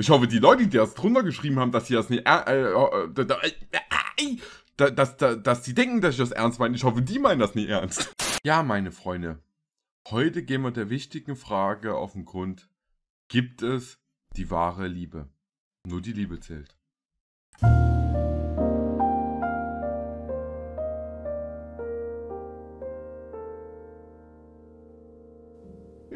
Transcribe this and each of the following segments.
Ich hoffe, die Leute, die das drunter geschrieben haben, dass sie das nicht. Äh äh, äh, äh, äh, dass, dass, dass die denken, dass ich das ernst meine. Ich hoffe, die meinen das nicht ernst. Ja, meine Freunde. Heute gehen wir der wichtigen Frage auf den Grund. Gibt es die wahre Liebe? Nur die Liebe zählt.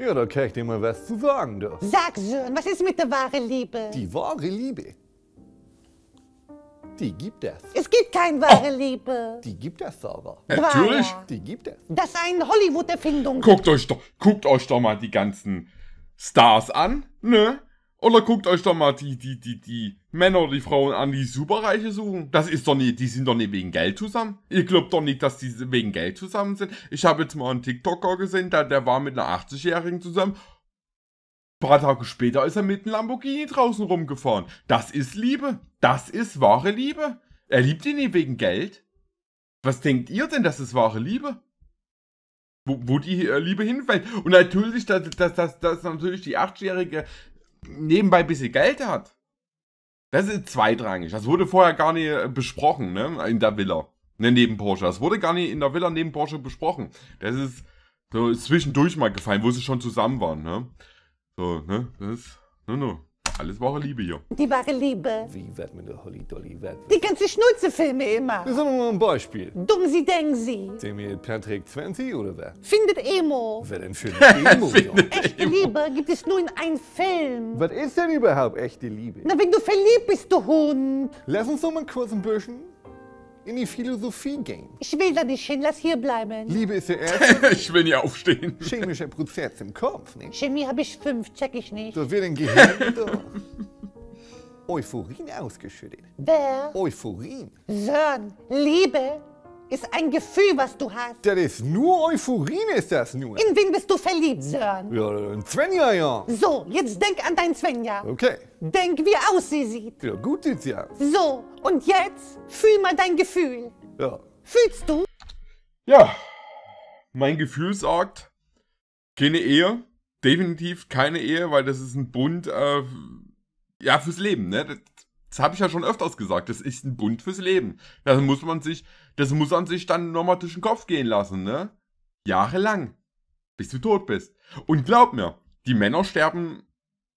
Ja, da kann ich dir mal was zu sagen, du. Sag schön, was ist mit der wahren Liebe? Die wahre Liebe? Die gibt es. Es gibt keine wahre oh. Liebe. Die gibt es, Sarah. Natürlich. Die gibt es. Das ist eine Hollywood-Erfindung. Guckt euch, doch, guckt euch doch mal die ganzen Stars an, ne? Oder guckt euch doch mal die, die, die, die Männer oder die Frauen an, die Superreiche suchen. Das ist doch nicht, die sind doch nicht wegen Geld zusammen. Ihr glaubt doch nicht, dass die wegen Geld zusammen sind. Ich habe jetzt mal einen TikToker gesehen, der, der war mit einer 80-Jährigen zusammen. Ein paar Tage später ist er mit einem Lamborghini draußen rumgefahren. Das ist Liebe. Das ist wahre Liebe. Er liebt ihn nicht wegen Geld. Was denkt ihr denn, das ist wahre Liebe? wo, wo die äh, Liebe hinfällt. Und natürlich, dass, dass, dass, dass natürlich die 8-Jährige nebenbei ein bisschen Geld hat, das ist zweitrangig. Das wurde vorher gar nicht äh, besprochen, ne? In der Villa. Ne, neben Porsche. Das wurde gar nicht in der Villa neben Porsche besprochen. Das ist so zwischendurch mal gefallen, wo sie schon zusammen waren, ne? So, ne? Das ist. No, ne, no. Ne. Alles wahre Liebe hier. Die wahre Liebe. Wie wird mir der Holly Dolly wird? Die ganze Schnulze-Filme immer. Das ist nur ein Beispiel. Dumm sie, denk sie. Sehen wir Patrick 20 oder wer? Findet Emo. Wer denn findet Emo? findet echte Emo. Liebe gibt es nur in einem Film. Was ist denn überhaupt echte Liebe? Na, wenn du verliebt bist, du Hund. Lass uns doch mal kurz ein bisschen in die Philosophie gehen. Ich will da nicht hin, lass hier bleiben. Liebe ist der erste. ich will nicht aufstehen. Chemischer Prozess im Kopf, nicht? Chemie habe ich fünf, check ich nicht. So wird ein Gehirn Euphorien ausgeschüttet. Wer? Euphorien. Sören, Liebe, ist ein Gefühl, was du hast. Das ist nur Euphorie, ist das nur. In wen bist du verliebt, Sören? Ja, in Svenja, ja. So, jetzt denk an dein Svenja. Okay. Denk, wie aus sie sieht. Ja, gut sieht sie aus. So, und jetzt fühl mal dein Gefühl. Ja. Fühlst du? Ja, mein Gefühl sagt, keine Ehe, definitiv keine Ehe, weil das ist ein Bund, äh, ja, fürs Leben, ne? das habe ich ja schon öfters gesagt, das ist ein Bund fürs Leben. Das muss man sich, das muss an sich dann nochmal durch den Kopf gehen lassen, ne? Jahrelang. Bis du tot bist. Und glaub mir, die Männer sterben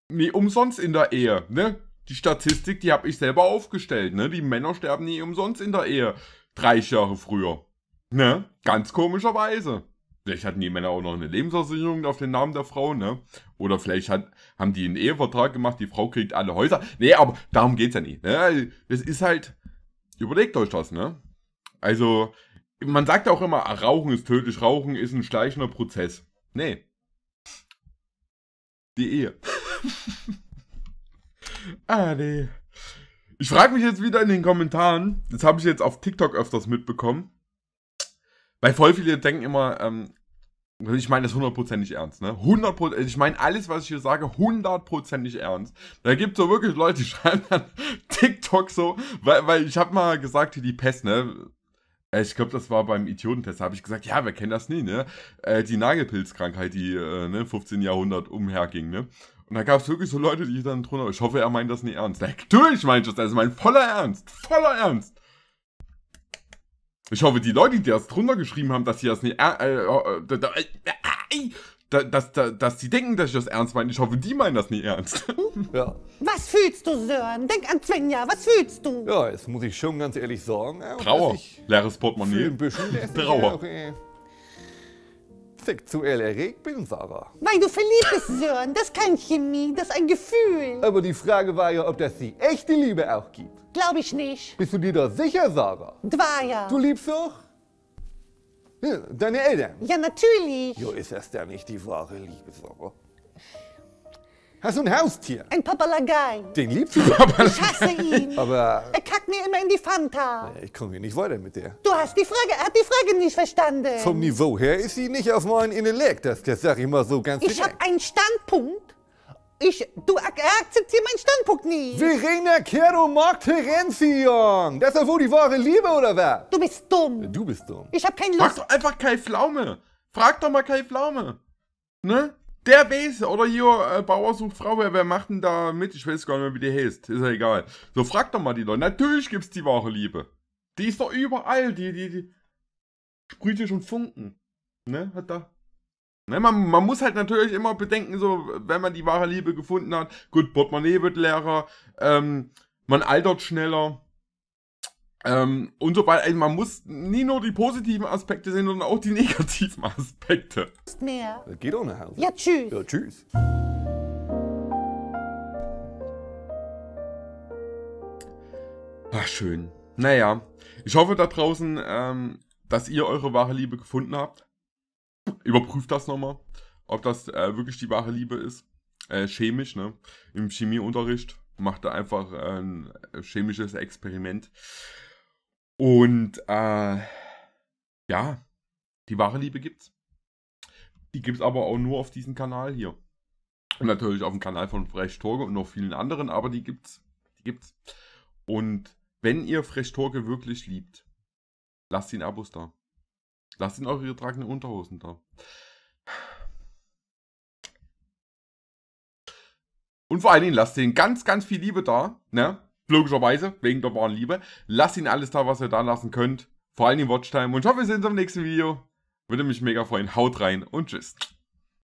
nie umsonst in der Ehe, ne? Die Statistik, die habe ich selber aufgestellt, ne? Die Männer sterben nie umsonst in der Ehe. 30 Jahre früher. Ne? Ganz komischerweise. Vielleicht hatten die Männer auch noch eine Lebensversicherung auf den Namen der Frau, ne? Oder vielleicht hat, haben die einen Ehevertrag gemacht, die Frau kriegt alle Häuser. Nee, aber darum geht es ja nicht. Ne? Also, das ist halt, überlegt euch das, ne? Also, man sagt ja auch immer, Rauchen ist tödlich, Rauchen ist ein schleichender Prozess. Nee. Die Ehe. ah, nee. Ich frage mich jetzt wieder in den Kommentaren, das habe ich jetzt auf TikTok öfters mitbekommen, weil voll viele denken immer, ähm, ich meine das hundertprozentig ernst, ne? 100%, ich meine alles, was ich hier sage, hundertprozentig ernst. Da gibt es so wirklich Leute, die schreiben dann TikTok so, weil, weil ich habe mal gesagt, die Pest, ne? Äh, ich glaube, das war beim Idiotentest, habe ich gesagt, ja, wir kennen das nie, ne? Äh, die Nagelpilzkrankheit, die äh, ne, 15. Jahrhundert umherging, ne? Und da gab es wirklich so Leute, die dann drunter, ich hoffe, er meint das nicht ernst. Natürlich meint das, das ist mein voller Ernst, voller Ernst. Ich hoffe, die Leute, die das drunter geschrieben haben, dass sie das nicht. Äh, äh, äh, äh dass, dass, dass die denken, dass ich das ernst meine. Ich hoffe, die meinen das nie ernst. Ja. Was fühlst du, Sören? Denk an Svenja, was fühlst du? Ja, jetzt muss ich schon ganz ehrlich sagen. Trauer. Leeres Portemonnaie. Ein bisschen, Trauer sexuell erregt bin, Sarah. Weil du verliebt bist, Sören. Das ist keine Chemie, das ist ein Gefühl. Aber die Frage war ja, ob das die echte Liebe auch gibt. Glaube ich nicht. Bist du dir da sicher, Sarah? War ja. Du liebst doch? Deine Eltern? Ja, natürlich. Jo, ist das denn nicht die wahre Liebe, Sarah? Hast du ein Haustier? Ein Papalagei. Den liebst du? Papalagei. Ich hasse ihn. Aber er kackt mir immer in die Fanta. Ich komme hier nicht weiter mit der. Du hast die Frage, er hat die Frage nicht verstanden. Vom Niveau her ist sie nicht auf meinen Intellekt. Das, das sag ich mal so ganz Ich habe einen Standpunkt. Ich, du ak akzeptier meinen Standpunkt nie. Verena Kero mag Terenzion. Das ist wohl die wahre Liebe, oder was? Du bist dumm. Du bist dumm. Ich habe keinen Lust. Mach doch einfach Kai Pflaume. Frag doch mal Kai Pflaume. Ne? Der weiß, oder hier, äh, Bauer sucht Frau, wer, wer macht denn da mit? Ich weiß gar nicht mehr, wie die heißt. Ist ja egal. So, frag doch mal die Leute. Natürlich gibt's die wahre Liebe. Die ist doch überall, die, die, die. Sprüht hier schon Funken. Ne, hat da. Ne, man, man muss halt natürlich immer bedenken, so, wenn man die wahre Liebe gefunden hat, gut, Portemonnaie wird leerer, ähm, man altert schneller, ähm, und sobald, also man muss nie nur die positiven Aspekte sehen, sondern auch die negativen Aspekte. Nicht mehr. Das geht ohne Hals. Ja, tschüss. Ja, tschüss. Ach, schön. Naja, ich hoffe da draußen, ähm, dass ihr eure wahre Liebe gefunden habt. Überprüft das nochmal, ob das äh, wirklich die wahre Liebe ist. Äh, chemisch, ne? Im Chemieunterricht macht er einfach äh, ein äh, chemisches Experiment. Und äh, ja, die wahre Liebe gibt's. Die gibt's aber auch nur auf diesem Kanal hier. Und natürlich auf dem Kanal von Fresh Torge und noch vielen anderen, aber die gibt's. Die gibt's. Und wenn ihr Fresh Torge wirklich liebt, lasst ihn Abos da. Lasst ihn eure getragenen Unterhosen da. Und vor allen Dingen lasst den ganz, ganz viel Liebe da. Ne? Logischerweise, wegen der wahren Liebe. Lasst ihn alles da, was ihr da lassen könnt. Vor allem Watchtime. Und ich hoffe, wir sehen uns im nächsten Video. Würde mich mega freuen. Haut rein und tschüss.